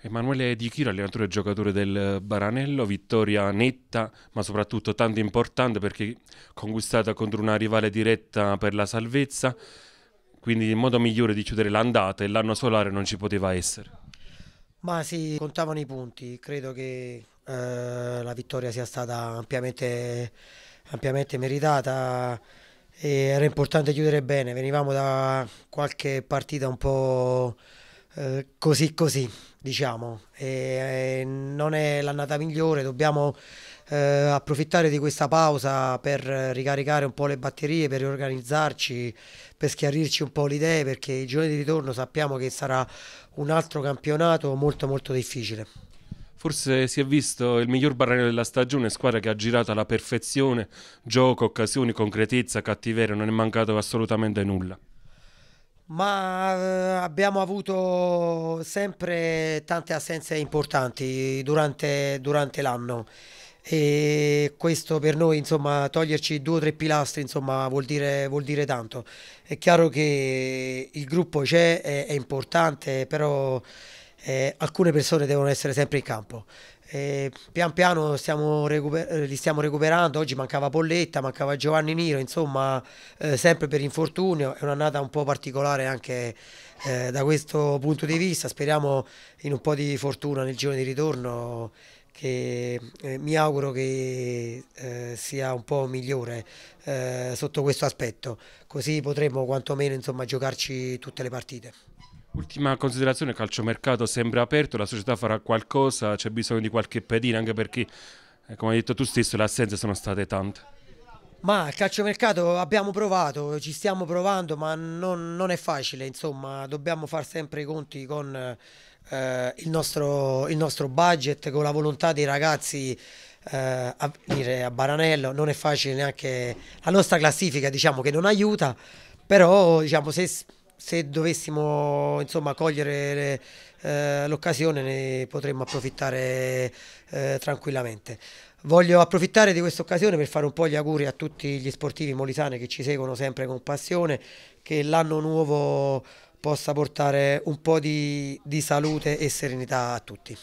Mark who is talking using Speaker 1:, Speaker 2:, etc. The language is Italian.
Speaker 1: Emanuele Di Chiro, allenatore e giocatore del eh, Baranello, vittoria netta ma soprattutto tanto importante perché conquistata contro una rivale diretta per la salvezza, quindi il modo migliore di chiudere l'andata e l'anno solare non ci poteva essere.
Speaker 2: Ma sì, contavano i punti, credo che eh, la vittoria sia stata ampiamente, ampiamente meritata era importante chiudere bene, venivamo da qualche partita un po' Eh, così così, diciamo. E, eh, non è l'annata migliore, dobbiamo eh, approfittare di questa pausa per ricaricare un po' le batterie, per riorganizzarci, per schiarirci un po' le idee, perché il giorno di ritorno sappiamo che sarà un altro campionato molto molto difficile.
Speaker 1: Forse si è visto il miglior barriere della stagione, squadra che ha girato alla perfezione, gioco, occasioni, concretezza, cattiveria, non è mancato assolutamente nulla.
Speaker 2: Ma eh, abbiamo avuto sempre tante assenze importanti durante, durante l'anno e questo per noi insomma toglierci due o tre pilastri insomma vuol dire, vuol dire tanto. È chiaro che il gruppo c'è, è, è importante, però eh, alcune persone devono essere sempre in campo. Eh, pian piano stiamo eh, li stiamo recuperando, oggi mancava Polletta, mancava Giovanni Niro, insomma eh, sempre per infortunio, è un'annata un po' particolare anche eh, da questo punto di vista, speriamo in un po' di fortuna nel giro di ritorno che eh, mi auguro che eh, sia un po' migliore eh, sotto questo aspetto, così potremo quantomeno insomma, giocarci tutte le partite.
Speaker 1: Ultima considerazione, calciomercato sembra aperto, la società farà qualcosa, c'è bisogno di qualche pedina anche perché, eh, come hai detto tu stesso, le assenze sono state tante.
Speaker 2: Ma il calciomercato abbiamo provato, ci stiamo provando, ma non, non è facile, insomma, dobbiamo fare sempre i conti con eh, il, nostro, il, nostro, budget, con la volontà dei ragazzi eh, a venire a Baranello, non è facile neanche la nostra classifica, diciamo che non aiuta, però diciamo se se dovessimo insomma, cogliere eh, l'occasione ne potremmo approfittare eh, tranquillamente. Voglio approfittare di questa occasione per fare un po' gli auguri a tutti gli sportivi molisani che ci seguono sempre con passione, che l'anno nuovo possa portare un po' di, di salute e serenità a tutti.